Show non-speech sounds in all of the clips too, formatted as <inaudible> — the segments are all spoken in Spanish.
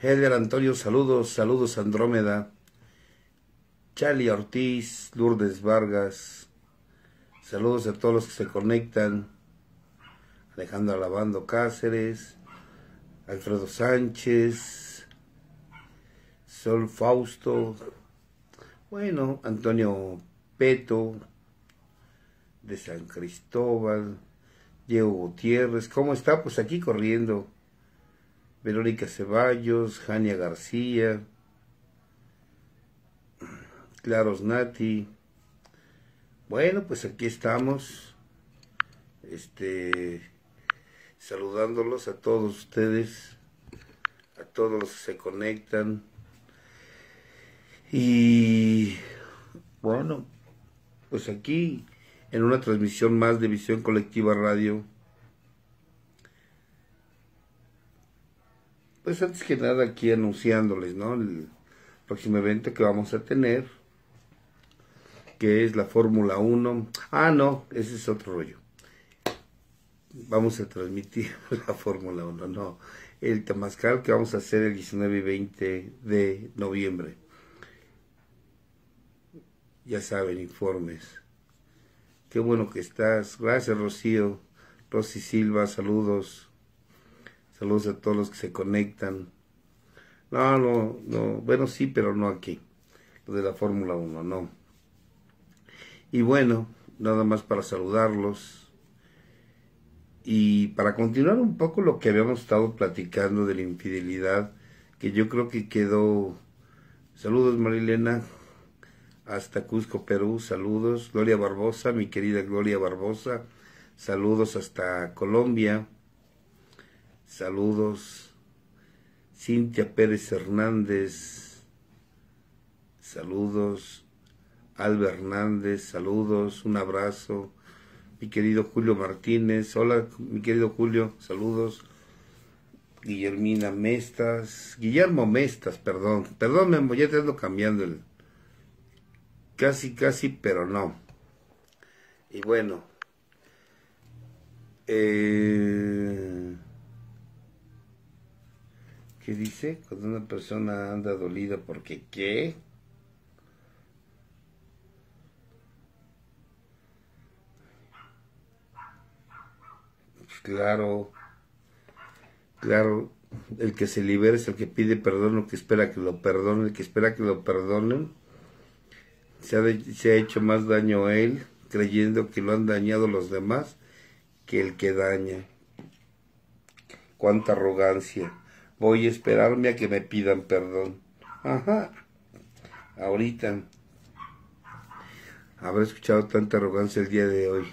Helder Antonio, saludos, saludos Andrómeda. Charlie Ortiz, Lourdes Vargas, saludos a todos los que se conectan. Alejandro Alabando Cáceres, Alfredo Sánchez, Sol Fausto, bueno, Antonio Peto, de San Cristóbal, Diego Gutiérrez, ¿cómo está? Pues aquí corriendo Verónica Ceballos, Jania García, Claros Nati. Bueno, pues aquí estamos, este, saludándolos a todos ustedes, a todos los se conectan. Y bueno, pues aquí en una transmisión más de Visión Colectiva Radio pues antes que nada aquí anunciándoles, ¿no? El próximo evento que vamos a tener, que es la Fórmula 1. Ah, no, ese es otro rollo. Vamos a transmitir <laughs> la Fórmula 1, no. El Tamascal que vamos a hacer el 19 y 20 de noviembre. Ya saben, informes. Qué bueno que estás. Gracias, Rocío. Rosy Silva, saludos. Saludos a todos los que se conectan. No, no, no. Bueno, sí, pero no aquí. Lo de la Fórmula 1, no. Y bueno, nada más para saludarlos. Y para continuar un poco lo que habíamos estado platicando de la infidelidad, que yo creo que quedó. Saludos, Marilena. Hasta Cusco, Perú. Saludos. Gloria Barbosa, mi querida Gloria Barbosa. Saludos hasta Colombia saludos. Cintia Pérez Hernández, saludos. Alba Hernández, saludos, un abrazo. Mi querido Julio Martínez, hola, mi querido Julio, saludos. Guillermina Mestas, Guillermo Mestas, perdón, perdón, me ya te ando cambiando el. Casi, casi, pero no. Y bueno. Eh ¿Qué dice? Cuando una persona anda dolida porque ¿qué? Pues claro, claro, el que se libera es el que pide perdón, el que espera que lo perdone, el que espera que lo perdonen. se ha hecho más daño a él creyendo que lo han dañado los demás que el que daña. Cuánta arrogancia. Voy a esperarme a que me pidan perdón. Ajá. Ahorita. Habrá escuchado tanta arrogancia el día de hoy.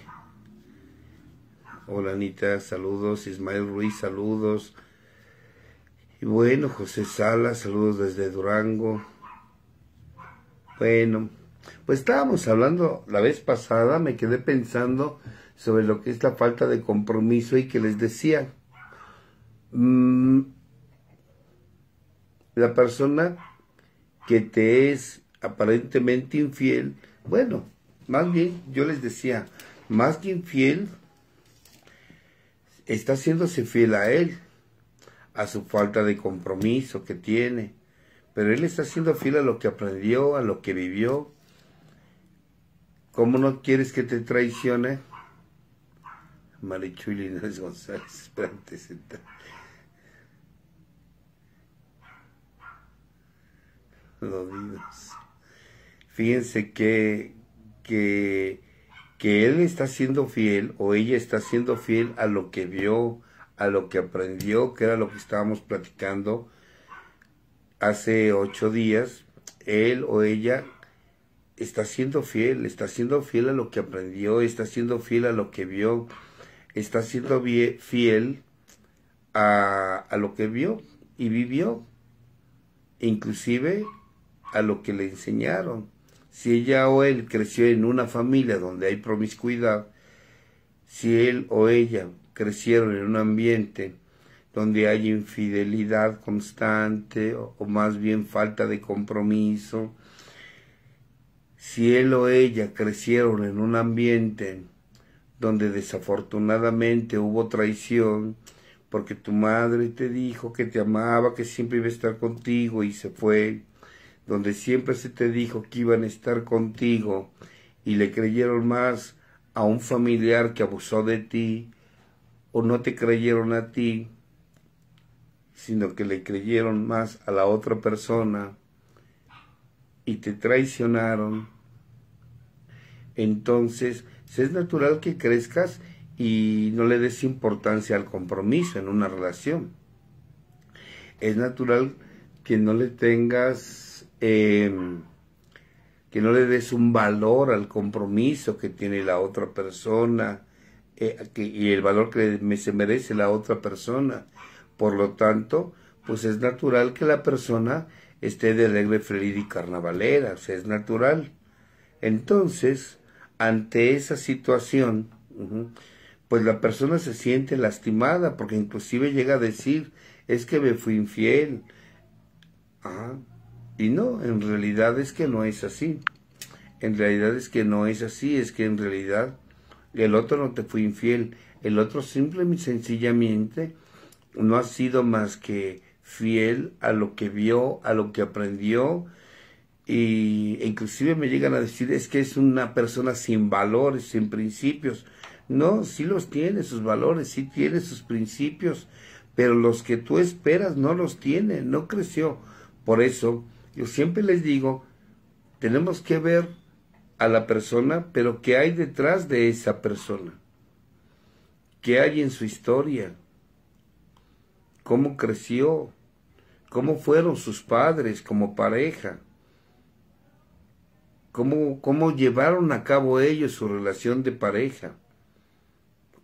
Hola Anita, saludos. Ismael Ruiz, saludos. Y bueno, José Sala, saludos desde Durango. Bueno, pues estábamos hablando la vez pasada, me quedé pensando sobre lo que es la falta de compromiso y que les decía, mm, la persona que te es aparentemente infiel, bueno, más bien yo les decía, más que infiel, está haciéndose fiel a él, a su falta de compromiso que tiene, pero él está siendo fiel a lo que aprendió, a lo que vivió. ¿Cómo no quieres que te traicione? Marichuy Linares González, <laughs> espérate, Fíjense que, que, él está siendo fiel o ella está siendo fiel a lo que vio, a lo que aprendió, que era lo que estábamos platicando hace ocho días. Él o ella está siendo fiel, está siendo fiel a lo que aprendió, está siendo fiel a lo que vio, está siendo fiel a, a lo que vio y vivió. Inclusive a lo que le enseñaron. Si ella o él creció en una familia donde hay promiscuidad, si él o ella crecieron en un ambiente donde hay infidelidad constante o, más bien falta de compromiso, si él o ella crecieron en un ambiente donde desafortunadamente hubo traición, porque tu madre te dijo que te amaba, que siempre iba a estar contigo y se fue, donde siempre se te dijo que iban a estar contigo y le creyeron más a un familiar que abusó de ti o no te creyeron a ti, sino que le creyeron más a la otra persona y te traicionaron, entonces es natural que crezcas y no le des importancia al compromiso en una relación. Es natural que no le tengas Em, que no le des un valor al compromiso que tiene la otra persona eh, y el valor que se merece la otra persona. Por lo tanto, pues es natural que la persona esté de alegre, feliz y carnavalera, o sea, es natural. Entonces, ante esa situación, pues la persona se siente lastimada, porque inclusive llega a decir, es que me fui infiel. Ah, y no, en realidad es que no es así. En realidad es que no es así, es que en realidad el otro no te fue infiel, el otro simple y sencillamente no ha sido más que fiel a lo que vio, a lo que aprendió, y inclusive me llegan a decir es que es una persona sin valores, sin principios. No, sí los tiene sus valores, sí tiene sus principios, pero los que tú esperas no los tiene, no creció. Por eso yo siempre les digo, tenemos que ver a la persona, pero qué hay detrás de esa persona, qué hay en su historia, cómo creció, cómo fueron sus padres como pareja, cómo, cómo llevaron a cabo ellos su relación de pareja,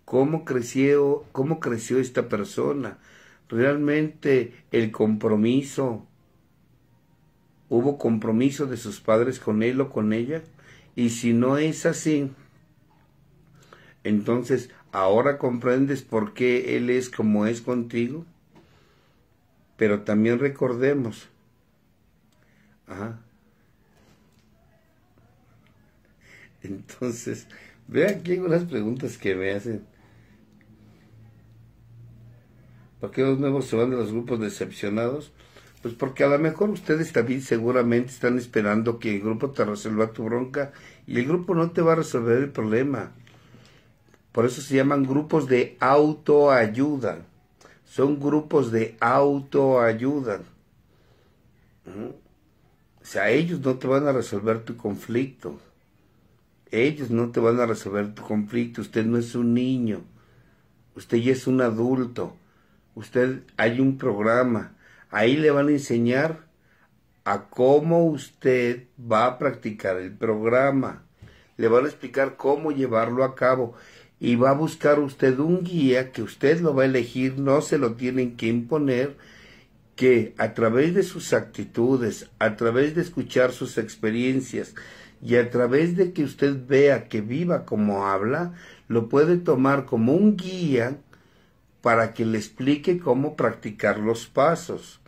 cómo creció, cómo creció esta persona, realmente el compromiso, hubo compromiso de sus padres con él o con ella, y si no es así, entonces ahora comprendes por qué él es como es contigo, pero también recordemos, Ah, entonces, ve aquí algunas preguntas que me hacen. ¿Por qué los nuevos se van de los grupos decepcionados? Pues porque a lo mejor ustedes también seguramente están esperando que el grupo te resuelva tu bronca y el grupo no te va a resolver el problema. Por eso se llaman grupos de autoayuda. Son grupos de autoayuda. O sea, ellos no te van a resolver tu conflicto. Ellos no te van a resolver tu conflicto. Usted no es un niño. Usted ya es un adulto. Usted hay un programa Ahí le van a enseñar a cómo usted va a practicar el programa. Le van a explicar cómo llevarlo a cabo. Y va a buscar usted un guía que usted lo va a elegir, no se lo tienen que imponer, que a través de sus actitudes, a través de escuchar sus experiencias y a través de que usted vea que viva como habla, lo puede tomar como un guía para que le explique cómo practicar los pasos.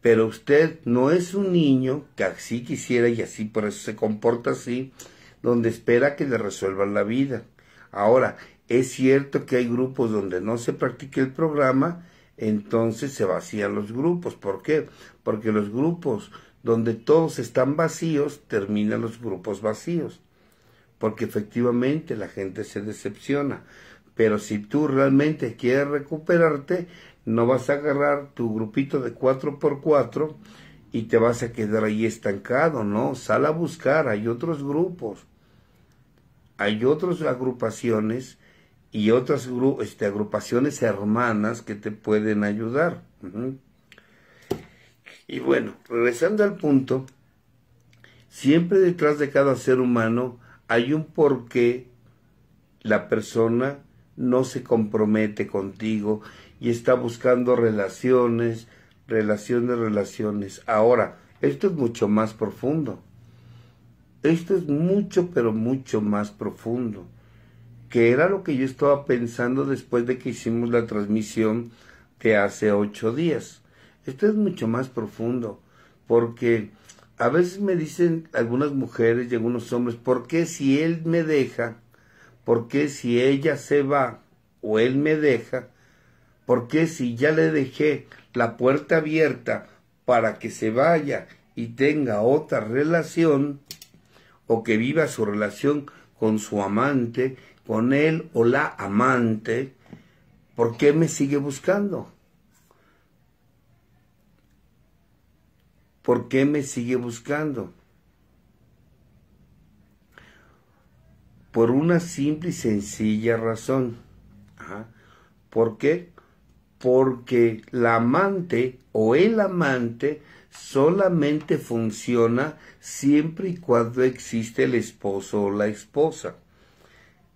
Pero usted no es un niño que así quisiera y así por eso se comporta así, donde espera que le resuelvan la vida. Ahora, es cierto que hay grupos donde no se practique el programa, entonces se vacían los grupos. ¿Por qué? Porque los grupos donde todos están vacíos, terminan los grupos vacíos. Porque efectivamente la gente se decepciona. Pero si tú realmente quieres recuperarte, no vas a agarrar tu grupito de cuatro por cuatro... y te vas a quedar ahí estancado, no, sal a buscar, hay otros grupos, hay otras agrupaciones y otras este, agrupaciones hermanas que te pueden ayudar. Y bueno, regresando al punto, siempre detrás de cada ser humano hay un porqué la persona no se compromete contigo y está buscando relaciones, relaciones, relaciones. Ahora, esto es mucho más profundo. Esto es mucho, pero mucho más profundo. Que era lo que yo estaba pensando después de que hicimos la transmisión de hace ocho días. Esto es mucho más profundo. Porque a veces me dicen algunas mujeres y algunos hombres, ¿por qué si él me deja? ¿Por qué si ella se va o él me deja? Porque si ya le dejé la puerta abierta para que se vaya y tenga otra relación, o que viva su relación con su amante, con él o la amante, ¿por qué me sigue buscando? ¿Por qué me sigue buscando? Por una simple y sencilla razón. ¿Por qué? porque la amante o el amante solamente funciona siempre y cuando existe el esposo o la esposa.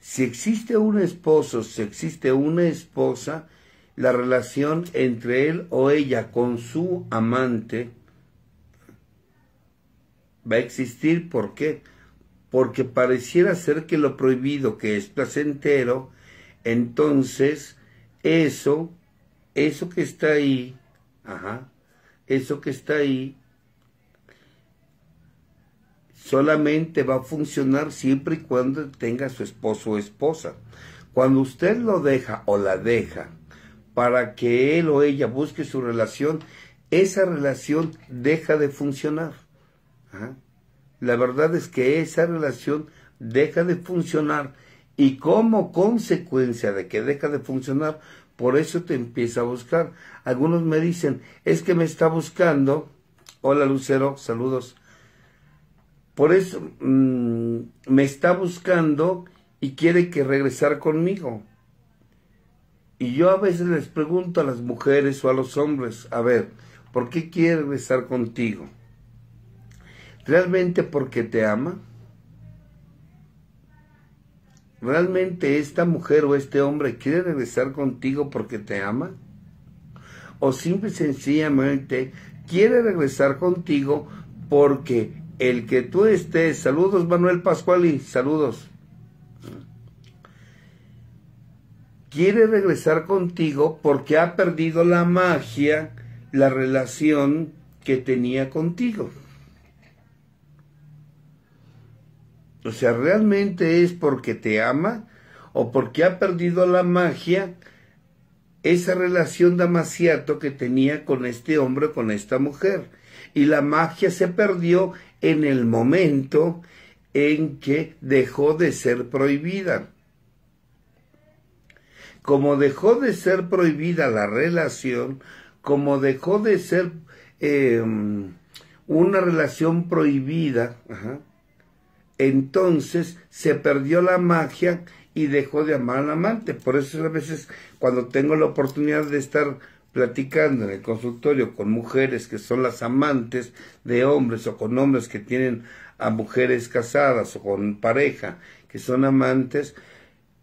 Si existe un esposo, si existe una esposa, la relación entre él o ella con su amante va a existir. ¿Por qué? Porque pareciera ser que lo prohibido, que es placentero, entonces eso eso que está ahí, eso que está ahí, solamente va a funcionar siempre y cuando tenga su esposo o esposa. Cuando usted lo deja o la deja para que él o ella busque su relación, esa relación deja de funcionar. La verdad es que esa relación deja de funcionar y como consecuencia de que deja de funcionar, por eso te empieza a buscar. Algunos me dicen, es que me está buscando. Hola Lucero, saludos. Por eso mm, me está buscando y quiere que regresar conmigo. Y yo a veces les pregunto a las mujeres o a los hombres, a ver, ¿por qué quiere regresar contigo? ¿Realmente porque te ama? ¿Realmente esta mujer o este hombre quiere regresar contigo porque te ama? ¿O simple y sencillamente quiere regresar contigo porque el que tú estés, saludos Manuel Pascual y saludos, quiere regresar contigo porque ha perdido la magia, la relación que tenía contigo? O sea, realmente es porque te ama o porque ha perdido la magia esa relación demasiado que tenía con este hombre, con esta mujer. Y la magia se perdió en el momento en que dejó de ser prohibida. Como dejó de ser prohibida la relación, como dejó de ser eh, una relación prohibida, ajá, entonces se perdió la magia y dejó de amar al amante. Por eso a veces cuando tengo la oportunidad de estar platicando en el consultorio con mujeres que son las amantes de hombres o con hombres que tienen a mujeres casadas o con pareja que son amantes,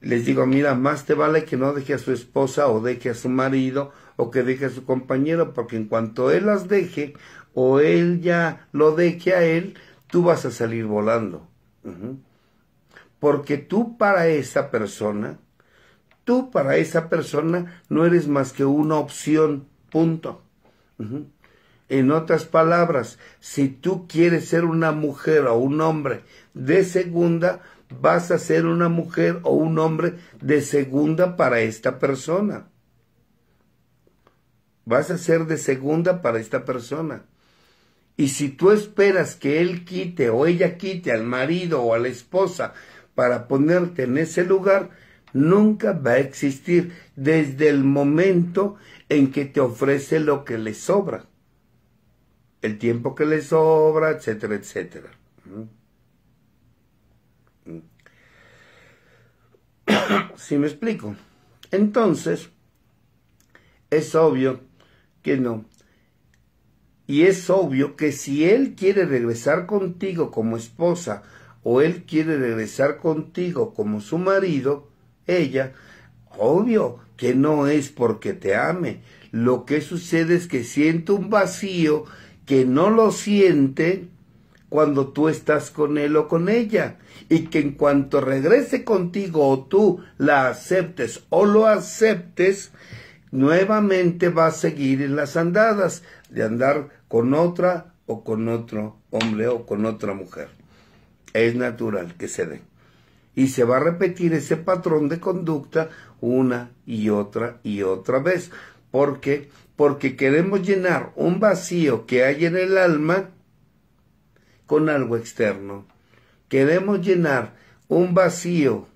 les digo, mira, más te vale que no deje a su esposa o deje a su marido o que deje a su compañero, porque en cuanto él las deje o él ya lo deje a él, tú vas a salir volando. Porque tú para esa persona, tú para esa persona no eres más que una opción, punto. En otras palabras, si tú quieres ser una mujer o un hombre de segunda, vas a ser una mujer o un hombre de segunda para esta persona. Vas a ser de segunda para esta persona. Y si tú esperas que él quite o ella quite al marido o a la esposa para ponerte en ese lugar, nunca va a existir desde el momento en que te ofrece lo que le sobra. El tiempo que le sobra, etcétera, etcétera. Si mm. ¿Sí me explico. Entonces, es obvio que no. Y es obvio que si él quiere regresar contigo como esposa o él quiere regresar contigo como su marido, ella, obvio que no es porque te ame. Lo que sucede es que siente un vacío que no lo siente cuando tú estás con él o con ella y que en cuanto regrese contigo o tú la aceptes o lo aceptes, nuevamente va a seguir en las andadas de andar con otra o con otro hombre o con otra mujer. Es natural que se dé. Y se va a repetir ese patrón de conducta una y otra y otra vez. porque Porque queremos llenar un vacío que hay en el alma con algo externo. Queremos llenar un vacío,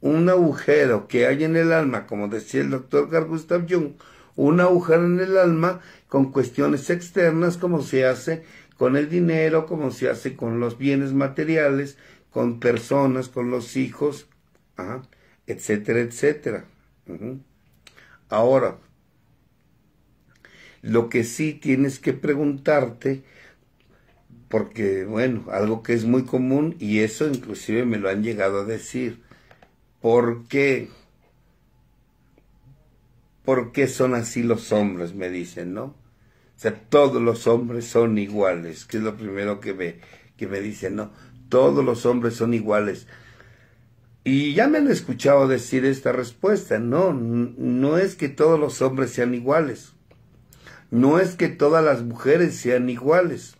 un agujero que hay en el alma, como decía el doctor Carl Gustav Jung, un agujero en el alma con cuestiones externas como se hace con el dinero, como se hace con los bienes materiales, con personas, con los hijos, ah, etcétera, etcétera. Ahora, lo que sí tienes que preguntarte, porque bueno, algo que es muy común y eso inclusive me lo han llegado a decir, ¿por qué? ¿por qué son así los hombres? Me dicen, ¿no? O sea, todos los hombres son iguales, que es lo primero que me, que me dicen, ¿no? Todos los hombres son iguales. Y ya me han escuchado decir esta respuesta, no, no es que todos los hombres sean iguales, no es que todas las mujeres sean iguales.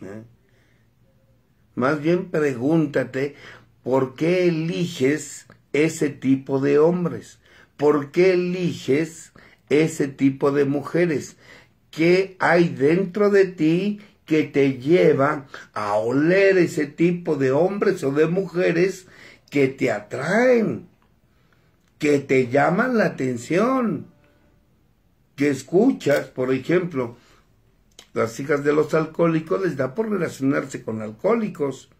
¿Eh? Más bien pregúntate por qué eliges ese tipo de hombres. ¿por qué eliges ese tipo de mujeres? ¿Qué hay dentro de ti que te lleva a oler ese tipo de hombres o de mujeres que te atraen, que te llaman la atención, que escuchas, por ejemplo, las hijas de los alcohólicos les da por relacionarse con alcohólicos.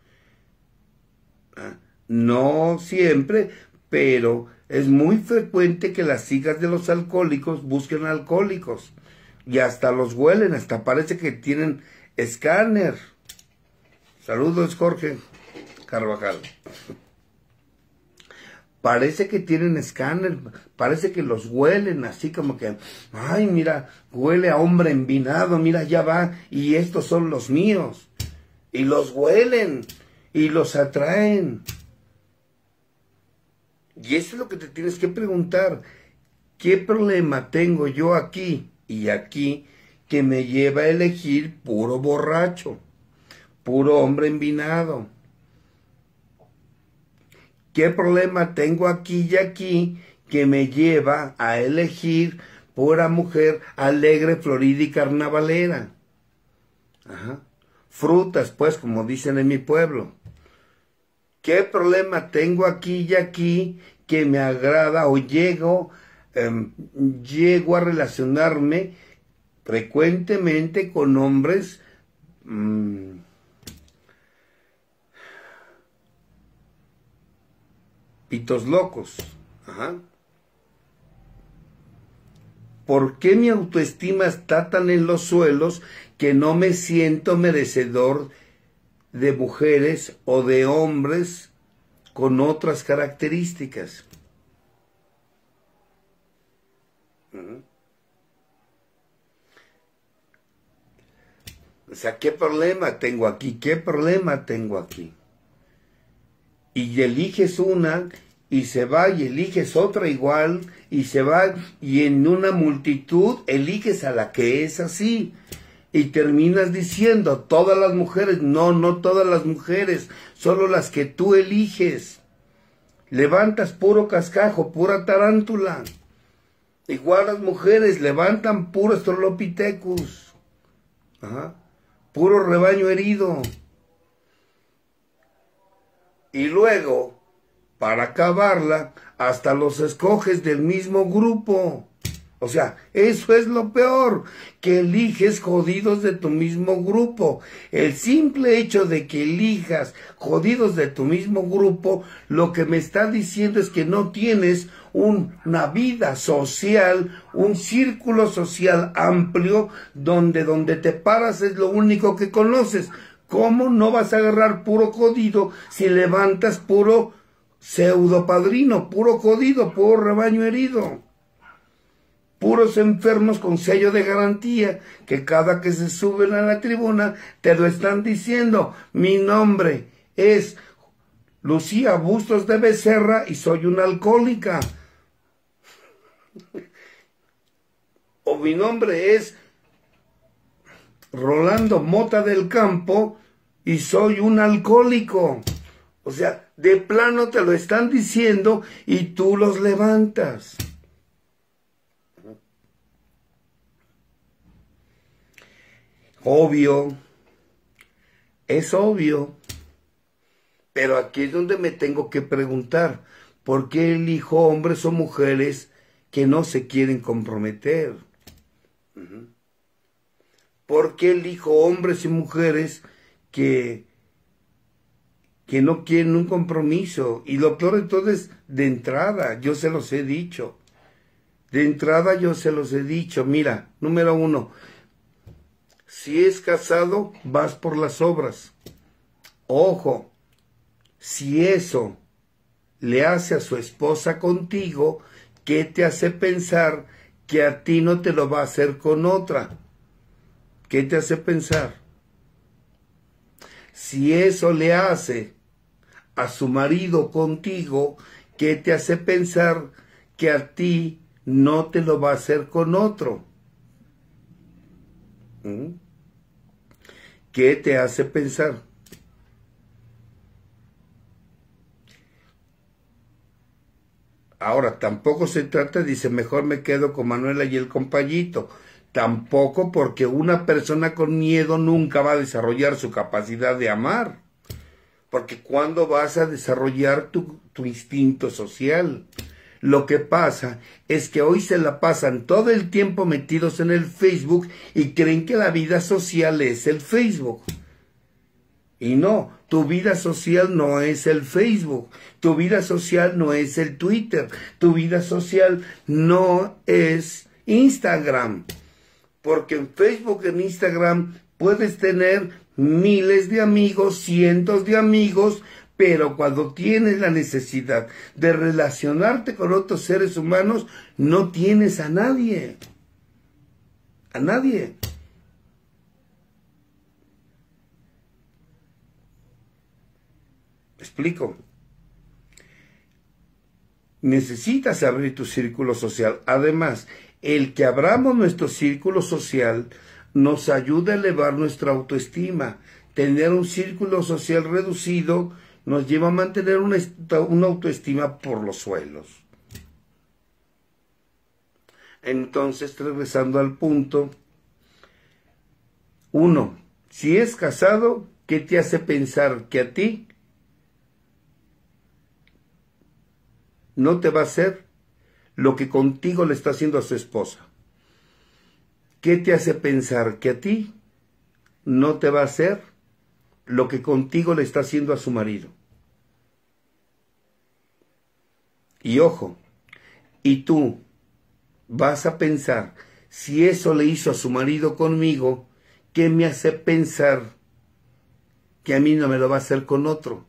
Ah, no siempre, pero es muy frecuente que las hijas de los alcohólicos busquen alcohólicos y hasta los huelen, hasta parece que tienen escáner. Saludos, Jorge Carvajal. Parece que tienen escáner, parece que los huelen así como que, ay, mira, huele a hombre envinado, mira, ya va, y estos son los míos. Y los huelen y los atraen. Y eso es lo que te tienes que preguntar. ¿Qué problema tengo yo aquí y aquí que me lleva a elegir puro borracho, puro hombre envinado? ¿Qué problema tengo aquí y aquí que me lleva a elegir pura mujer alegre, florida y carnavalera? Ajá. Frutas, pues, como dicen en mi pueblo. ¿Qué problema tengo aquí y aquí que me agrada o llego, em, llego a relacionarme frecuentemente con hombres mm, pitos locos. ¿Por qué mi autoestima está tan en los suelos que no me siento merecedor de mujeres o de hombres con otras características. O sea, ¿qué problema tengo aquí? ¿Qué problema tengo aquí? Y eliges una y se va y eliges otra igual y se va y en una multitud eliges a la que es así y terminas diciendo todas las mujeres, no, no todas las mujeres, solo las que tú eliges. Levantas puro cascajo, pura tarántula. Igual las mujeres levantan puro estrolopitecus, puro rebaño herido. Y luego, para acabarla, hasta los escoges del mismo grupo. O sea, eso es lo peor, que eliges jodidos de tu mismo grupo. El simple hecho de que elijas jodidos de tu mismo grupo, lo que me está diciendo es que no tienes una vida social, un círculo social amplio, donde donde te paras es lo único que conoces. ¿Cómo no vas a agarrar puro jodido si levantas puro pseudo padrino, puro jodido, puro rebaño herido? puros enfermos con sello de garantía, que cada que se suben a la tribuna te lo están diciendo. Mi nombre es Lucía Bustos de Becerra y soy una alcohólica. o mi nombre es Rolando Mota del Campo y soy un alcohólico. O sea, de plano te lo están diciendo y tú los levantas. Obvio, es obvio, pero aquí es donde me tengo que preguntar, ¿por qué elijo hombres o mujeres que no se quieren comprometer? ¿Por qué elijo hombres y mujeres que, que no quieren un compromiso? Y doctor, entonces, de entrada, yo se los he dicho. De entrada yo se los he dicho, mira, número uno, si es casado, vas por las obras. Ojo, si eso le hace a su esposa contigo, ¿qué te hace pensar que a ti no te lo va a hacer con otra? ¿Qué te hace pensar? Si eso le hace a su marido contigo, ¿qué te hace pensar que a ti no te lo va a hacer con otro? ¿Mm? ¿Qué te hace pensar? Ahora, tampoco se trata, dice, mejor me quedo con Manuela y el compañito. Tampoco porque una persona con miedo nunca va a desarrollar su capacidad de amar. Porque cuando vas a desarrollar tu, tu instinto social? Lo que pasa es que hoy se la pasan todo el tiempo metidos en el Facebook y creen que la vida social es el Facebook. Y no, tu vida social no es el Facebook, tu vida social no es el Twitter, tu vida social no es Instagram. Porque en Facebook, en Instagram, puedes tener miles de amigos, cientos de amigos, pero cuando tienes la necesidad de relacionarte con otros seres humanos, no tienes a nadie. A nadie. ¿Me explico. Necesitas abrir tu círculo social. Además, el que abramos nuestro círculo social nos ayuda a elevar nuestra autoestima. Tener un círculo social reducido nos lleva a mantener una, autoestima por los suelos. Entonces, regresando al punto, uno, si es casado, ¿qué te hace pensar que a ti no te va a hacer lo que contigo le está haciendo a su esposa? ¿Qué te hace pensar que a ti no te va a hacer lo que contigo le está haciendo a su marido. Y ojo, y tú vas a pensar, si eso le hizo a su marido conmigo, ¿qué me hace pensar que a mí no me lo va a hacer con otro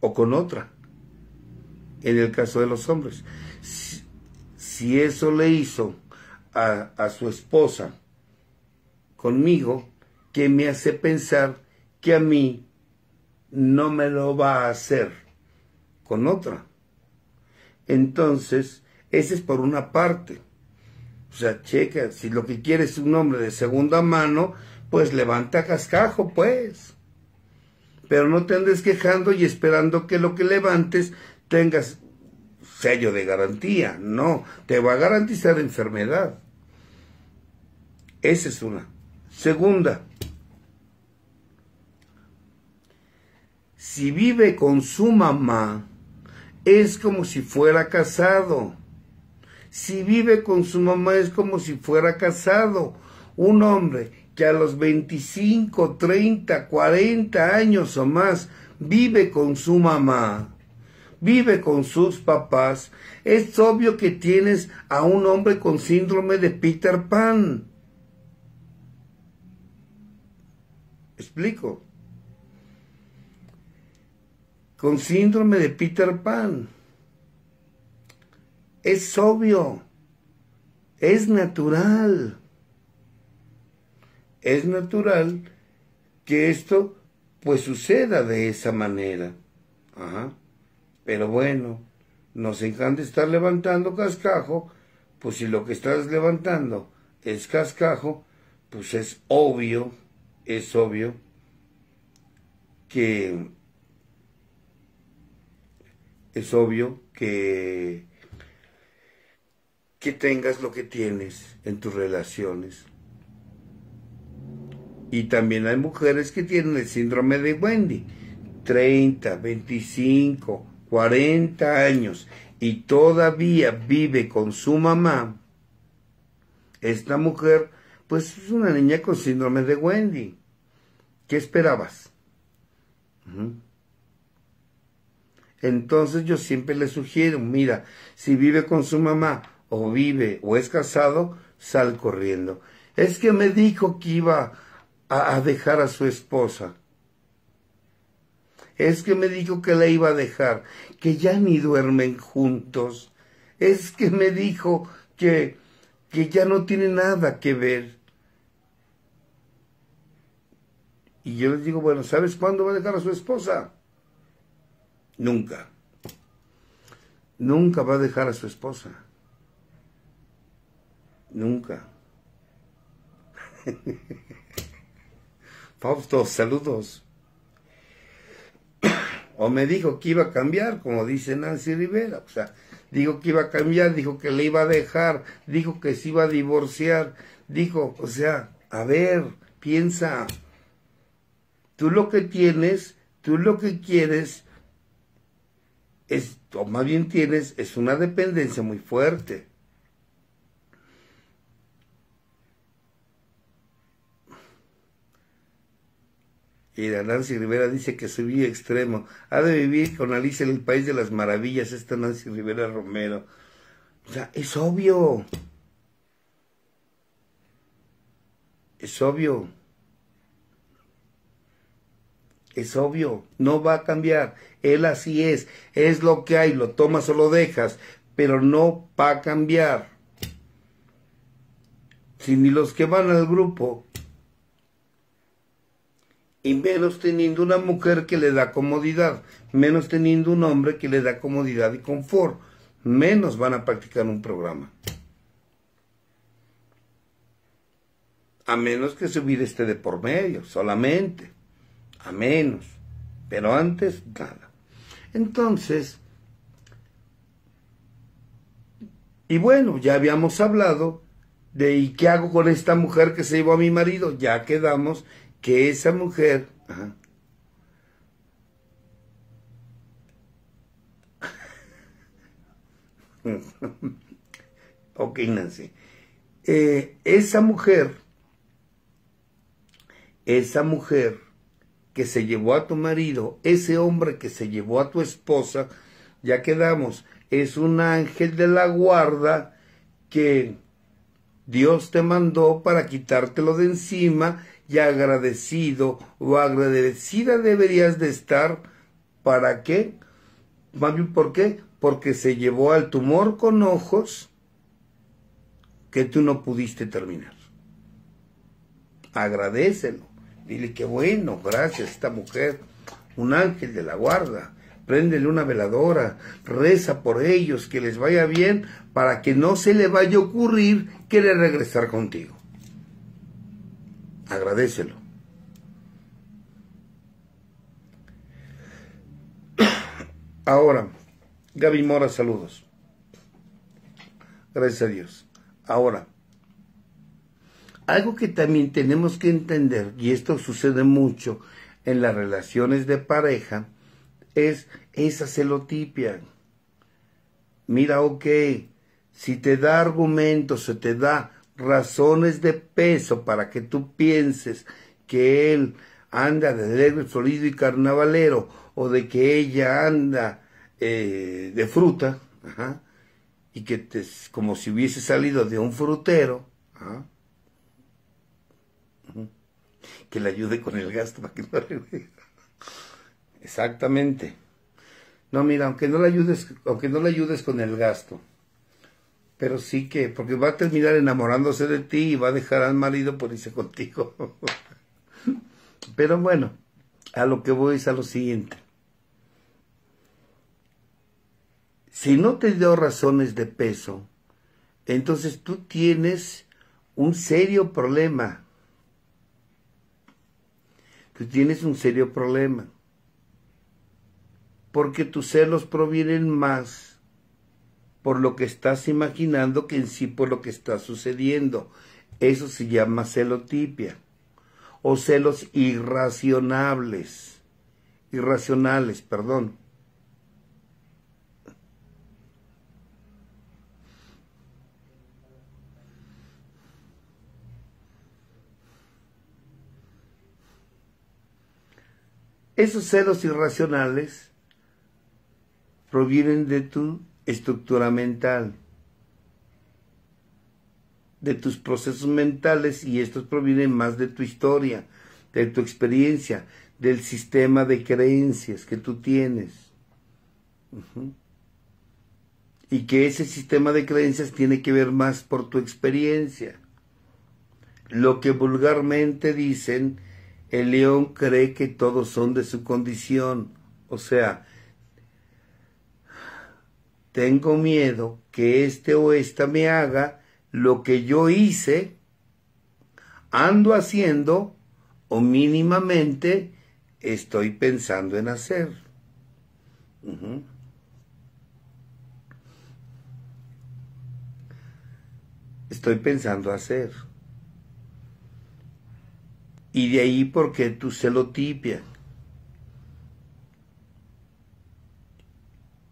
o con otra? En el caso de los hombres. Si, eso le hizo a, a su esposa conmigo, ¿qué me hace pensar que a mí no me lo va a hacer con otra. Entonces, ese es por una parte. O sea, checa, si lo que quieres es un hombre de segunda mano, pues levanta cascajo, pues. Pero no te andes quejando y esperando que lo que levantes tengas sello de garantía. No, te va a garantizar enfermedad. Esa es una. Segunda, si vive con su mamá, es como si fuera casado. Si vive con su mamá, es como si fuera casado. Un hombre que a los 25, 30, 40 años o más vive con su mamá, vive con sus papás, es obvio que tienes a un hombre con síndrome de Peter Pan. Explico con síndrome de Peter Pan. Es obvio, es natural. Es natural que esto pues suceda de esa manera. Ajá. Pero bueno, nos encanta estar levantando cascajo, pues si lo que estás levantando es cascajo, pues es obvio, es obvio que es obvio que, que tengas lo que tienes en tus relaciones. Y también hay mujeres que tienen el síndrome de Wendy, 30, 25, 40 años y todavía vive con su mamá. Esta mujer, pues es una niña con síndrome de Wendy. ¿Qué esperabas? Entonces yo siempre le sugiero, mira, si vive con su mamá o vive o es casado, sal corriendo. Es que me dijo que iba a, dejar a su esposa. Es que me dijo que la iba a dejar, que ya ni duermen juntos. Es que me dijo que, que ya no tiene nada que ver. Y yo les digo, bueno, ¿sabes cuándo va a dejar a su esposa? Nunca. Nunca va a dejar a su esposa. Nunca. <laughs> Fausto, saludos. o me dijo que iba a cambiar, como dice Nancy Rivera. O sea, dijo que iba a cambiar, dijo que le iba a dejar, dijo que se iba a divorciar, dijo, o sea, a ver, piensa. Tú lo que tienes, tú lo que quieres, o más bien tienes, es una dependencia muy fuerte. Y Nancy Rivera dice que su vida extremo ha de vivir con Alicia en el país de las maravillas, esta Nancy Rivera Romero. O sea, es obvio. Es obvio. Es obvio. No va a cambiar. Él así es, es lo que hay, lo tomas o lo dejas, pero no va a cambiar. Si ni los que van al grupo, y menos teniendo una mujer que le da comodidad, menos teniendo un hombre que le da comodidad y confort, menos van a practicar un programa. A menos que vida esté de por medio, solamente. A menos. Pero antes, nada. Entonces, y bueno, ya habíamos hablado de ¿y qué hago con esta mujer que se llevó a mi marido? Ya quedamos que esa mujer... <laughs> ok, Nancy. Eh, esa mujer, esa mujer que se llevó a tu marido, ese hombre que se llevó a tu esposa, ya quedamos, es un ángel de la guarda que Dios te mandó para quitártelo de encima y agradecido o agradecida deberías de estar. ¿Para qué? Mami, ¿por qué? Porque se llevó al tumor con ojos que tú no pudiste terminar. Agradecelo. Dile que bueno, gracias esta mujer, un ángel de la guarda. Préndele una veladora, reza por ellos, que les vaya bien, para que no se le vaya a ocurrir querer regresar contigo. Agradecelo. <clears throat> Ahora, Gaby Mora, saludos. Gracias a Dios. Ahora, algo que también tenemos que entender, y esto sucede mucho en las relaciones de pareja, es esa celotipia. Mira, ok, si te da argumentos, se te da razones de peso para que tú pienses que él anda de alegre, solido y carnavalero, o de que ella anda eh, de fruta, y que te, como si hubiese salido de un frutero, ajá, que le ayude con el gasto para que no le... Exactamente. No, mira, aunque no le ayudes, aunque no le ayudes con el gasto, pero sí que, porque va a terminar enamorándose de ti y va a dejar al marido por irse contigo. <laughs> pero bueno, a lo que voy es a lo siguiente. Si no te dio razones de peso, entonces tú tienes un serio problema tú tienes un serio problema. Porque tus celos provienen más por lo que estás imaginando que en sí por lo que está sucediendo. Eso se llama celotipia o celos irracionales, irracionales, perdón. Esos celos irracionales provienen de tu estructura mental, de tus procesos mentales y estos provienen más de tu historia, de tu experiencia, del sistema de creencias que tú tienes. Y que ese sistema de creencias tiene que ver más por tu experiencia. Lo que vulgarmente dicen el león cree que todos son de su condición. O sea, tengo miedo que este o esta me haga lo que yo hice, ando haciendo o mínimamente estoy pensando en hacer. Estoy pensando hacer y de ahí porque lo tipia.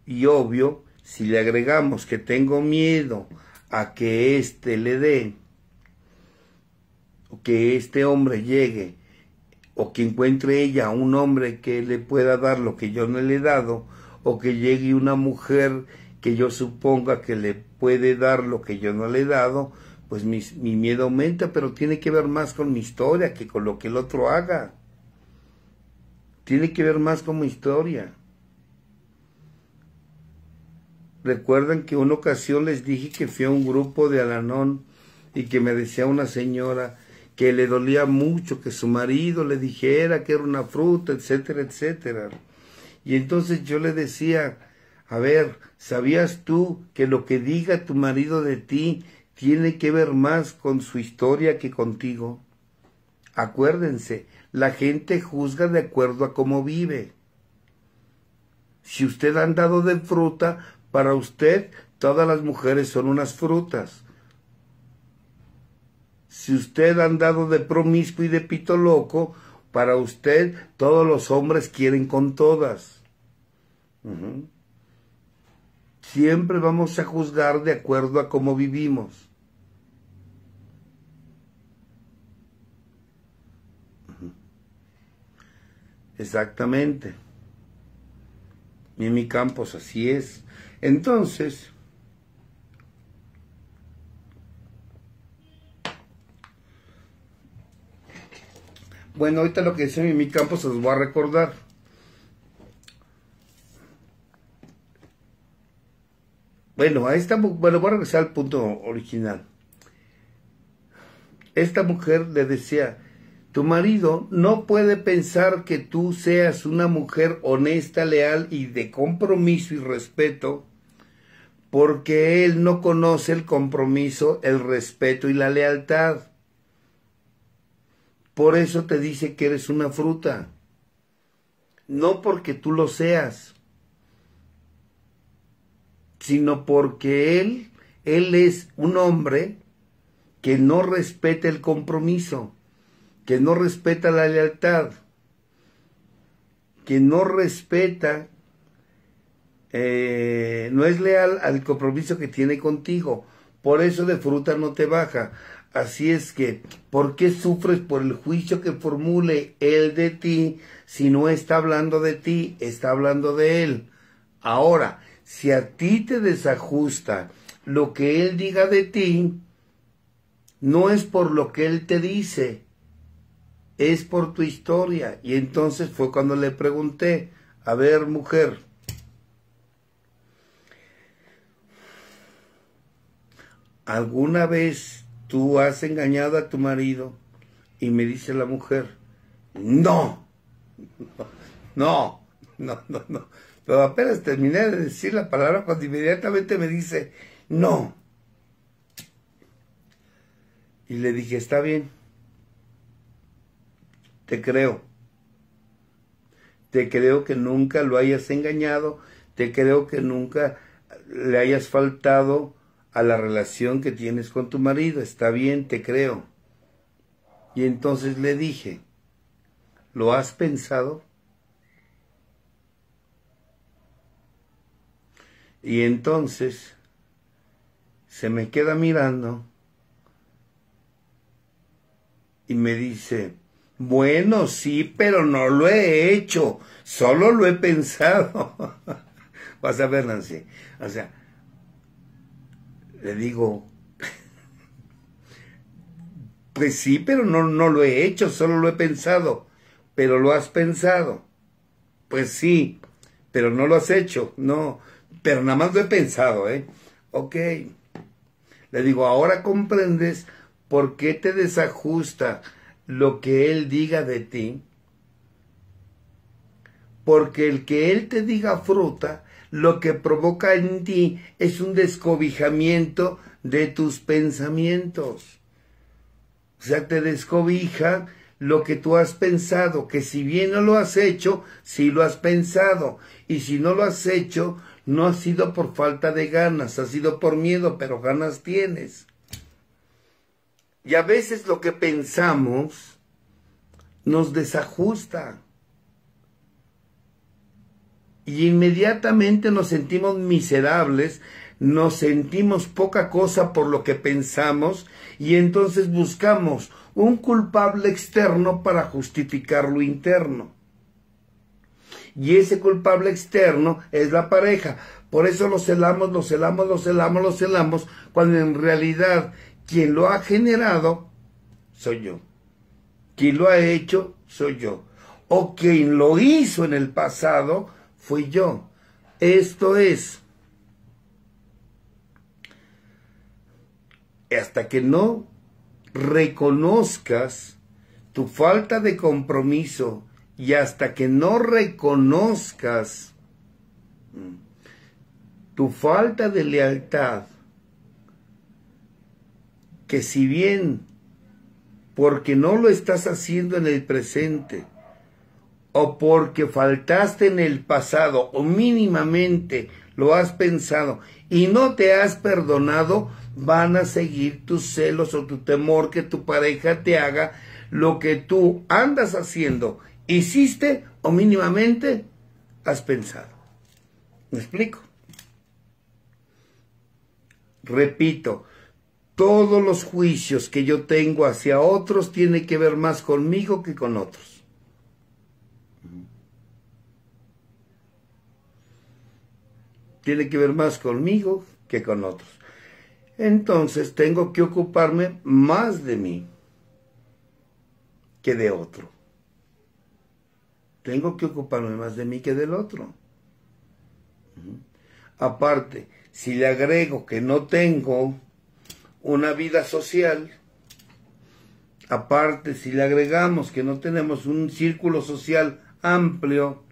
Y obvio, si le agregamos que tengo miedo a que éste le dé, o que este hombre llegue, o que encuentre ella un hombre que le pueda dar lo que yo no le he dado, o que llegue una mujer que yo suponga que le puede dar lo que yo no le he dado, pues mi, miedo aumenta, pero tiene que ver más con mi historia que con lo que el otro haga. Tiene que ver más con mi historia. Recuerdan que una ocasión les dije que fui a un grupo de Alanón y que me decía una señora que le dolía mucho que su marido le dijera que era una fruta, etcétera, etcétera. Y entonces yo le decía, a ver, ¿sabías tú que lo que diga tu marido de ti tiene que ver más con su historia que contigo. Acuérdense, la gente juzga de acuerdo a cómo vive. Si usted ha andado de fruta, para usted todas las mujeres son unas frutas. Si usted ha andado de promiscuo y de pito loco, para usted todos los hombres quieren con todas siempre vamos a juzgar de acuerdo a cómo vivimos. Exactamente. Mimi Campos así es. Entonces, bueno, ahorita lo que dice Mimi Campos se voy a recordar. Bueno, voy a regresar al punto original. Esta mujer le decía, tu marido no puede pensar que tú seas una mujer honesta, leal y de compromiso y respeto, porque él no conoce el compromiso, el respeto y la lealtad. Por eso te dice que eres una fruta, no porque tú lo seas sino porque él, él es un hombre que no respeta el compromiso, que no respeta la lealtad, que no respeta, eh, no es leal al compromiso que tiene contigo. Por eso de fruta no te baja. Así es que, ¿por qué sufres por el juicio que formule él de ti si no está hablando de ti, está hablando de él? Ahora, si a ti te desajusta lo que Él diga de ti, no es por lo que Él te dice, es por tu historia. Y entonces fue cuando le pregunté, a ver mujer, ¿alguna vez tú has engañado a tu marido? Y me dice la mujer, no, <laughs> no, no, no, no. Pero apenas terminé de decir la palabra cuando inmediatamente me dice, no. Y le dije, está bien. Te creo. Te creo que nunca lo hayas engañado. Te creo que nunca le hayas faltado a la relación que tienes con tu marido. Está bien, te creo. Y entonces le dije, ¿lo has pensado? Y entonces se me queda mirando y me dice, bueno, sí, pero no lo he hecho, solo lo he pensado. <laughs> Vas a ver, Nancy. O sea, le digo, <laughs> pues sí, pero no, no lo he hecho, solo lo he pensado. Pero lo has pensado. Pues sí, pero no lo has hecho. No, pero nada más lo he pensado, ¿eh? Ok. Le digo, ahora comprendes por qué te desajusta lo que él diga de ti. Porque el que él te diga fruta, lo que provoca en ti es un descobijamiento de tus pensamientos. O sea, te descobija lo que tú has pensado, que si bien no lo has hecho, sí lo has pensado. Y si no lo has hecho, no ha sido por falta de ganas, ha sido por miedo, pero ganas tienes. Y a veces lo que pensamos nos desajusta. Y inmediatamente nos sentimos miserables, nos sentimos poca cosa por lo que pensamos y entonces buscamos un culpable externo para justificar lo interno y ese culpable externo es la pareja. Por eso los celamos, los celamos, los celamos, los celamos, cuando en realidad quien lo ha generado soy yo. Quien lo ha hecho soy yo. O quien lo hizo en el pasado fui yo. Esto es, hasta que no reconozcas tu falta de compromiso y hasta que no reconozcas tu falta de lealtad, que si bien porque no lo estás haciendo en el presente, o porque faltaste en el pasado, o mínimamente lo has pensado y no te has perdonado, van a seguir tus celos o tu temor que tu pareja te haga lo que tú andas haciendo hiciste o mínimamente has pensado. ¿Me explico? Repito, todos los juicios que yo tengo hacia otros tienen que ver más conmigo que con otros. Tiene que ver más conmigo que con otros. Entonces tengo que ocuparme más de mí que de otro. Tengo que ocuparme más de mí que del otro. Aparte, si le agrego que no tengo una vida social, aparte, si le agregamos que no tenemos un círculo social amplio,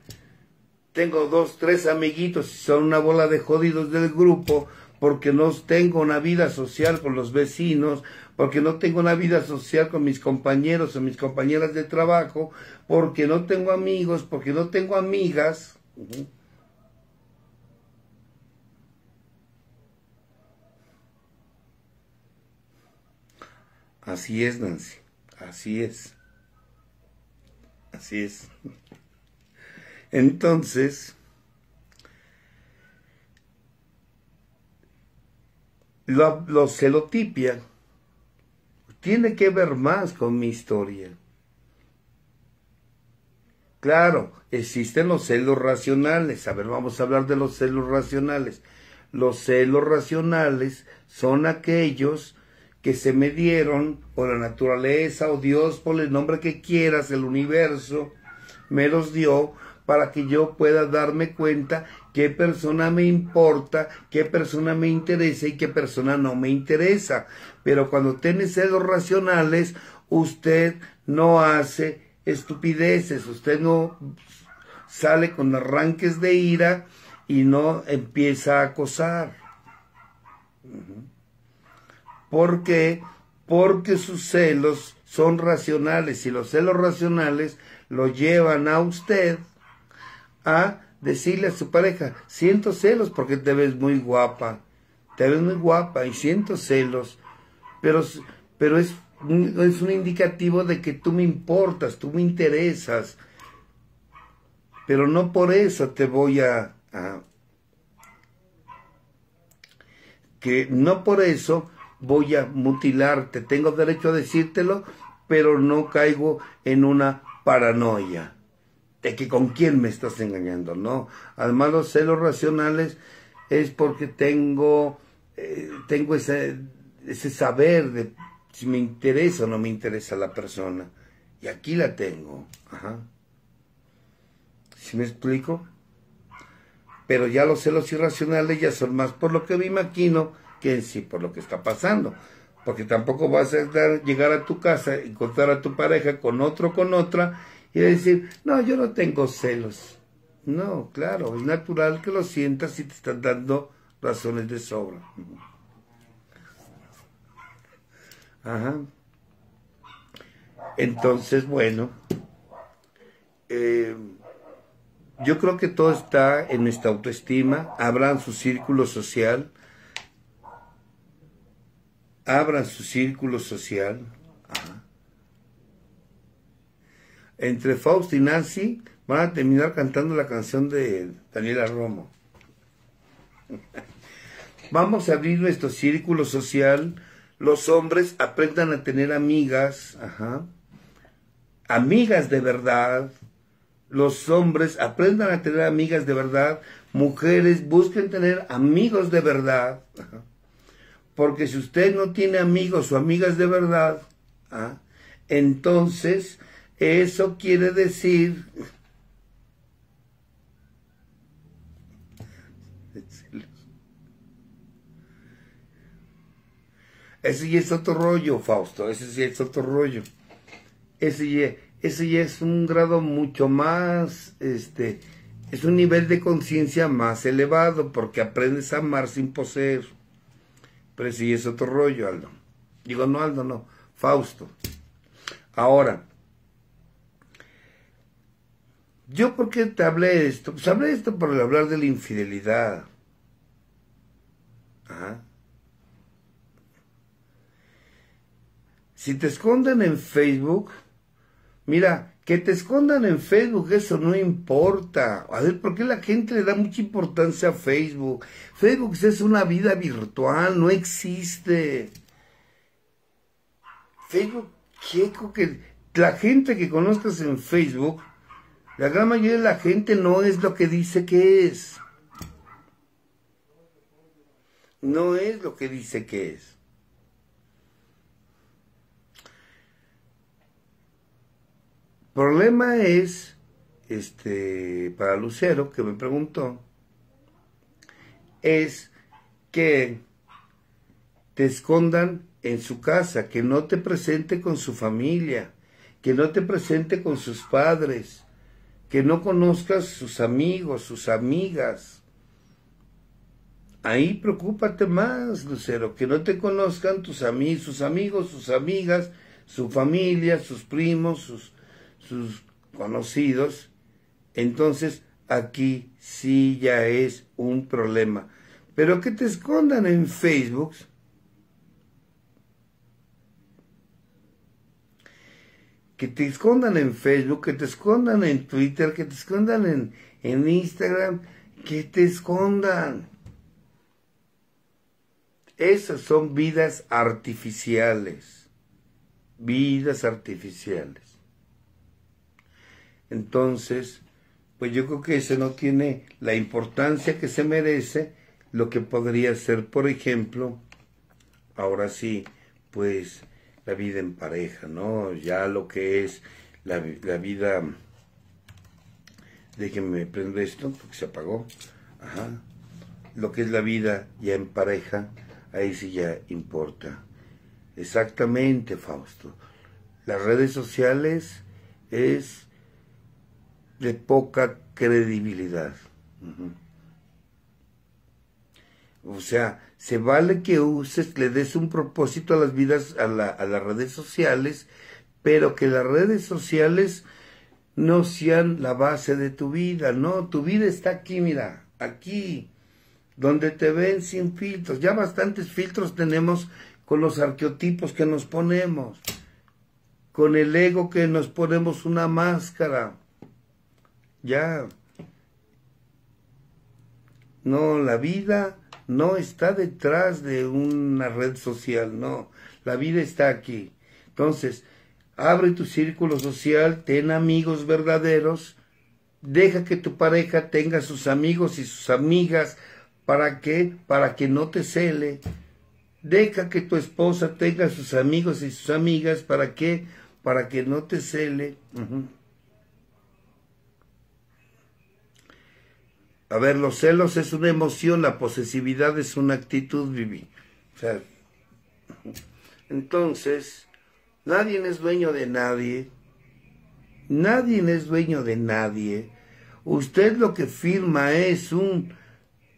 tengo dos, tres amiguitos y son una bola de jodidos del grupo, porque no tengo una vida social con los vecinos, porque no tengo una vida social con mis compañeros o mis compañeras de trabajo, porque no tengo amigos, porque no tengo amigas. Así es, Nancy. Así es. Así es. Entonces, los celotipia tiene que ver más con mi historia. Claro, existen los celos racionales. A ver, vamos a hablar de los celos racionales. Los celos racionales son aquellos que se me dieron, o la naturaleza, o Dios, por el nombre que quieras, el universo, me los dio para que yo pueda darme cuenta qué persona me importa, qué persona me interesa y qué persona no me interesa. Pero cuando tiene celos racionales, usted no hace estupideces, usted no sale con arranques de ira y no empieza a acosar. ¿Por qué? Porque sus celos son racionales y los celos racionales lo llevan a usted a decirle a su pareja, siento celos porque te ves muy guapa, te ves muy guapa y siento celos, pero, pero es, un, es un indicativo de que tú me importas, tú me interesas, pero no por eso te voy a que no por eso voy a mutilarte, tengo derecho a decírtelo, pero no caigo en una paranoia de que con quién me estás engañando, ¿no? Además los celos racionales es porque tengo, eh, tengo ese, ese saber de si me interesa o no me interesa la persona. Y aquí la tengo. Ajá. ¿Sí me explico? Pero ya los celos irracionales ya son más por lo que me imagino que sí por lo que está pasando. Porque tampoco vas a llegar a tu casa, Y encontrar a tu pareja con otro, con otra, y decir, no, yo no tengo celos. No, claro, es natural que lo sientas si te están dando razones de sobra. Ajá. Entonces, bueno, eh, yo creo que todo está en nuestra autoestima. Abran su círculo social. Abran su círculo social. entre Faust y Nancy van a terminar cantando la canción de Daniela Romo. <laughs> Vamos a abrir nuestro círculo social. Los hombres aprendan a tener amigas, amigas de verdad. Los hombres aprendan a tener amigas de verdad. Mujeres busquen tener amigos de verdad. Porque si usted no tiene amigos o amigas de verdad, ah, entonces eso quiere decir... Ese ya es otro rollo, Fausto, ese sí es otro rollo. Ese ya, es un grado mucho más, este, es un nivel de conciencia más elevado, porque aprendes a amar sin poseer. Pero ese ya es otro rollo, Aldo. Digo, no, Aldo, no, Fausto. Ahora, ¿Yo por qué te hablé de esto? Pues hablé de esto para hablar de la infidelidad. Si te esconden en Facebook, mira, que te escondan en Facebook, eso no importa. A ver, ¿por qué la gente le da mucha importancia a Facebook? Facebook es una vida virtual, no existe. Facebook, ¿qué? Que la gente que conozcas en Facebook la gran mayoría de la gente no es lo que dice que es. No es lo que dice que es. Problema es, este, para Lucero, que me preguntó, es que te escondan en su casa, que no te presente con su familia, que no te presente con sus padres, que no conozcas sus amigos, sus amigas. Ahí preocúpate más, Lucero, que no te conozcan tus amigos, sus amigos, sus amigas, su familia, sus primos, sus, sus conocidos. Entonces, aquí sí ya es un problema. Pero que te escondan en Facebook que te escondan en Facebook, que te escondan en Twitter, que te escondan en, Instagram, que te escondan. Esas son vidas artificiales, vidas artificiales. Entonces, pues yo creo que ese no tiene la importancia que se merece, lo que podría ser, por ejemplo, ahora sí, pues la vida en pareja, ¿no? Ya lo que es la, la vida... Déjenme prender esto porque se apagó. Ajá. Lo que es la vida ya en pareja, ahí sí ya importa. Exactamente, Fausto. Las redes sociales es de poca credibilidad. O sea, se vale que uses, le des un propósito a las vidas, a, las redes sociales, pero que las redes sociales no sean la base de tu vida, no, tu vida está aquí, mira, aquí, donde te ven sin filtros, ya bastantes filtros tenemos con los arqueotipos que nos ponemos, con el ego que nos ponemos una máscara, ya, no, la vida no está detrás de una red social, no. La vida está aquí. Entonces, abre tu círculo social, ten amigos verdaderos, deja que tu pareja tenga sus amigos y sus amigas. ¿Para qué? Para que no te cele. Deja que tu esposa tenga sus amigos y sus amigas. ¿Para qué? Para que no te cele. A ver, los celos es una emoción, la posesividad es una actitud, Vivi. O sea, entonces, nadie es dueño de nadie. Nadie es dueño de nadie. Usted lo que firma es un,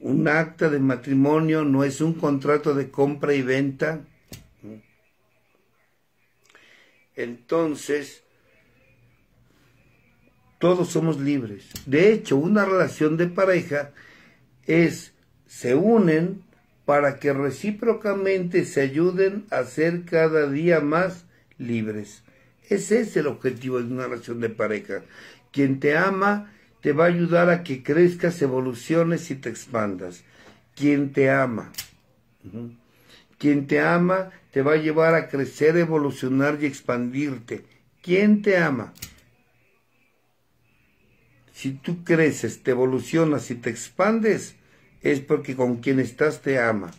un acta de matrimonio, no es un contrato de compra y venta. Entonces, todos somos libres. De hecho, una relación de pareja es, se unen para que recíprocamente se ayuden a ser cada día más libres. Ese es el objetivo de una relación de pareja. Quien te ama te va a ayudar a que crezcas, evoluciones y te expandas. Quien te ama. Quien te ama te va a llevar a crecer, evolucionar y expandirte. ¿Quién te ama? Si tú creces, te evolucionas y te expandes, es porque con quien estás te ama.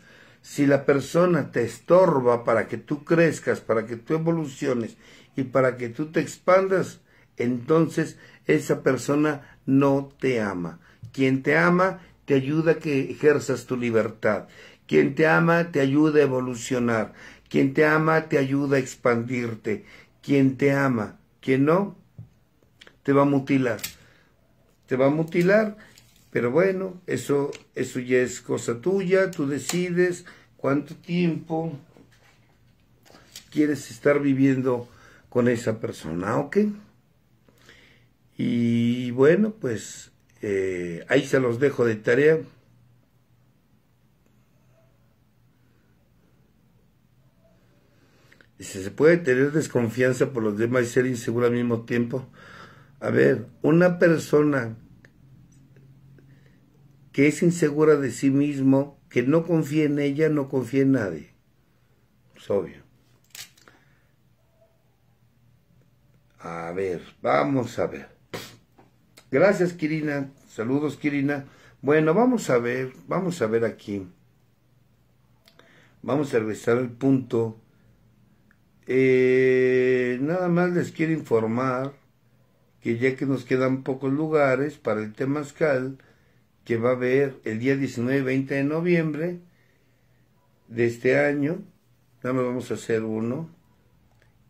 Si la persona te estorba para que tú crezcas, para que tú evoluciones y para que tú te expandas, entonces esa persona no te ama. Quien te ama te ayuda a que ejerzas tu libertad. Quien te ama te ayuda a evolucionar. Quien te ama te ayuda a expandirte. Quien te ama, quien no, te va a mutilar te va a mutilar, pero bueno, eso, eso ya es cosa tuya, tú decides cuánto tiempo quieres estar viviendo con esa persona, ¿ok? Y bueno, pues eh, ahí se los dejo de tarea. si ¿se puede tener desconfianza por los demás y ser inseguro al mismo tiempo? A ver, una persona que es insegura de sí mismo, que no confía en ella, no confía en nadie. Es obvio. A ver, vamos a ver. Gracias, Kirina. Saludos, Kirina. Bueno, vamos a ver, vamos a ver aquí. Vamos a regresar el punto. Eh, nada más les quiero informar que ya que nos quedan pocos lugares para el temazcal, que va a haber el día 19 y 20 de noviembre de este año. Nada más vamos a hacer uno.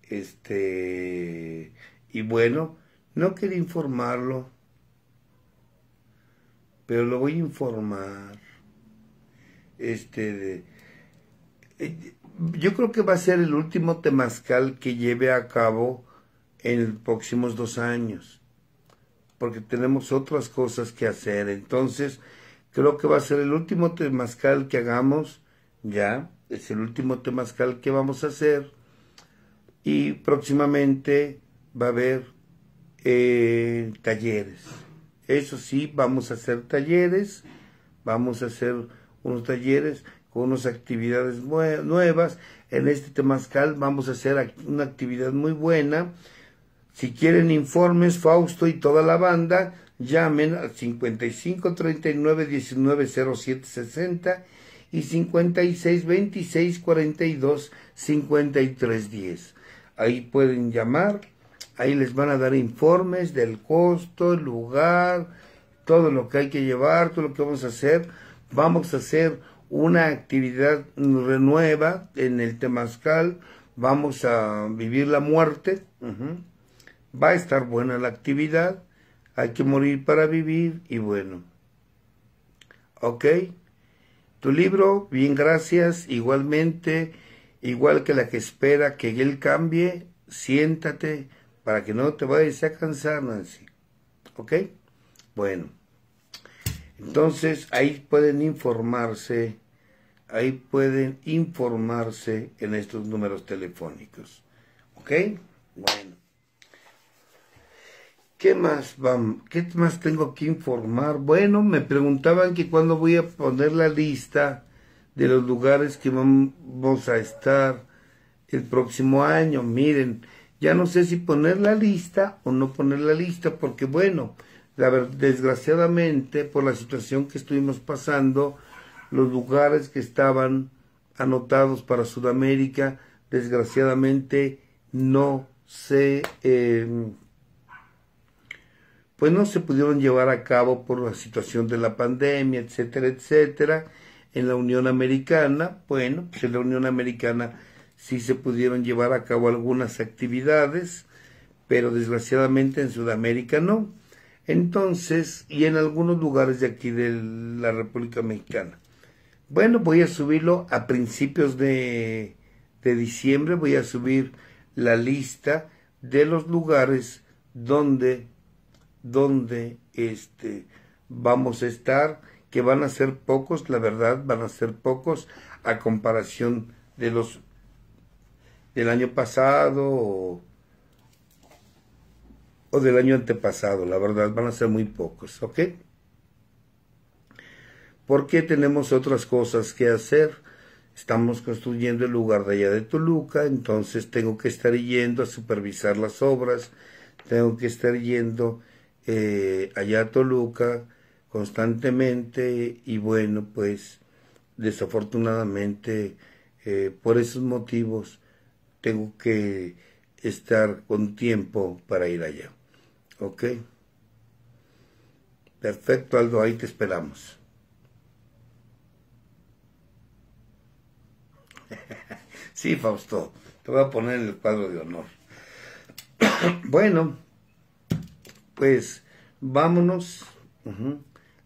Este, y bueno, no quería informarlo, pero lo voy a informar. Este, eh, yo creo que va a ser el último temazcal que lleve a cabo en los próximos dos años porque tenemos otras cosas que hacer. Entonces, creo que va a ser el último temazcal que hagamos, ya, es el último temazcal que vamos a hacer. Y próximamente va a haber eh, talleres. Eso sí, vamos a hacer talleres, vamos a hacer unos talleres con unas actividades nuevas. En este temazcal vamos a hacer una actividad muy buena si quieren informes, Fausto y toda la banda, llamen al 55 39 y 56 26 42 Ahí pueden llamar, ahí les van a dar informes del costo, el lugar, todo lo que hay que llevar, todo lo que vamos a hacer. Vamos a hacer una actividad renueva en el Temazcal, vamos a vivir la muerte va a estar buena la actividad, hay que morir para vivir y bueno. ¿Ok? Tu libro, bien gracias, igualmente, igual que la que espera que él cambie, siéntate para que no te vayas a cansar, Nancy. ¿Ok? Bueno. Entonces ahí pueden informarse, ahí pueden informarse en estos números telefónicos. ¿Ok? Bueno. ¿Qué más, ¿Qué más tengo que informar? Bueno, me preguntaban que cuándo voy a poner la lista de los lugares que vamos a estar el próximo año. Miren, ya no sé si poner la lista o no poner la lista, porque bueno, desgraciadamente por la situación que estuvimos pasando, los lugares que estaban anotados para Sudamérica, desgraciadamente no se... Em, pues no se pudieron llevar a cabo por la situación de la pandemia, etcétera, etcétera. En la Unión Americana, bueno, pues en la Unión Americana sí se pudieron llevar a cabo algunas actividades, pero desgraciadamente en Sudamérica no. Entonces, y en algunos lugares de aquí de la República Mexicana. Bueno, voy a subirlo a principios de, de diciembre, voy a subir la lista de los lugares donde donde este, vamos a estar, que van a ser pocos, la verdad, van a ser pocos a comparación de los del año pasado o, del año antepasado, la verdad, van a ser muy pocos, ¿ok? Porque tenemos otras cosas que hacer estamos construyendo el lugar de allá de Toluca, entonces tengo que estar yendo a supervisar las obras, tengo que estar yendo eh, allá a Toluca constantemente y bueno, pues desafortunadamente eh, por esos motivos tengo que estar con tiempo para ir allá. ¿Ok? Perfecto, algo ahí te esperamos. Si <laughs> Fausto, te voy a poner en el cuadro de honor. <coughs> bueno, pues vámonos.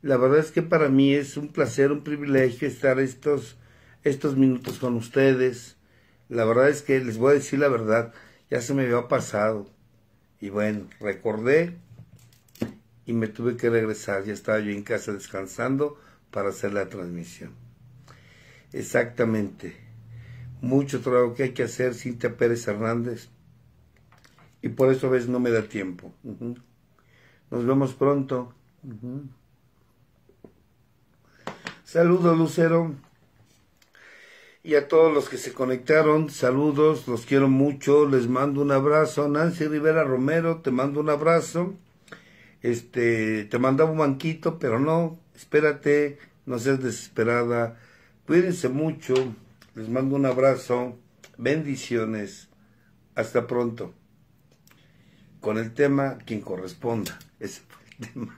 La verdad es que para mí es un placer, un privilegio estar estos, estos minutos con ustedes. La verdad es que les voy a decir la verdad, ya se me había pasado. Y bueno, recordé y me tuve que regresar. Ya estaba yo en casa descansando para hacer la transmisión. Exactamente. Mucho trabajo que hay que hacer, Cintia Pérez Hernández. Y por eso a veces no me da tiempo. Nos vemos pronto. Saludos, Lucero. Y a todos los que se conectaron, saludos, los quiero mucho, les mando un abrazo. Nancy Rivera Romero, te mando un abrazo. Este, te mandaba un banquito, pero no, espérate, no seas desesperada. Cuídense mucho, les mando un abrazo, bendiciones. Hasta pronto con el tema quien corresponda. Ese fue el tema.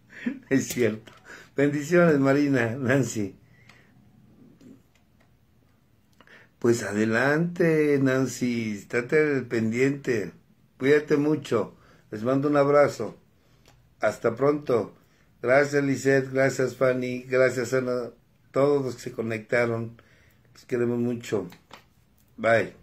<laughs> es cierto. Bendiciones, Marina, Nancy. Pues adelante, Nancy, estate pendiente. Cuídate mucho. Les mando un abrazo. Hasta pronto. Gracias, Lizeth. Gracias, Fanny. Gracias a todos los que se conectaron. los queremos mucho. Bye.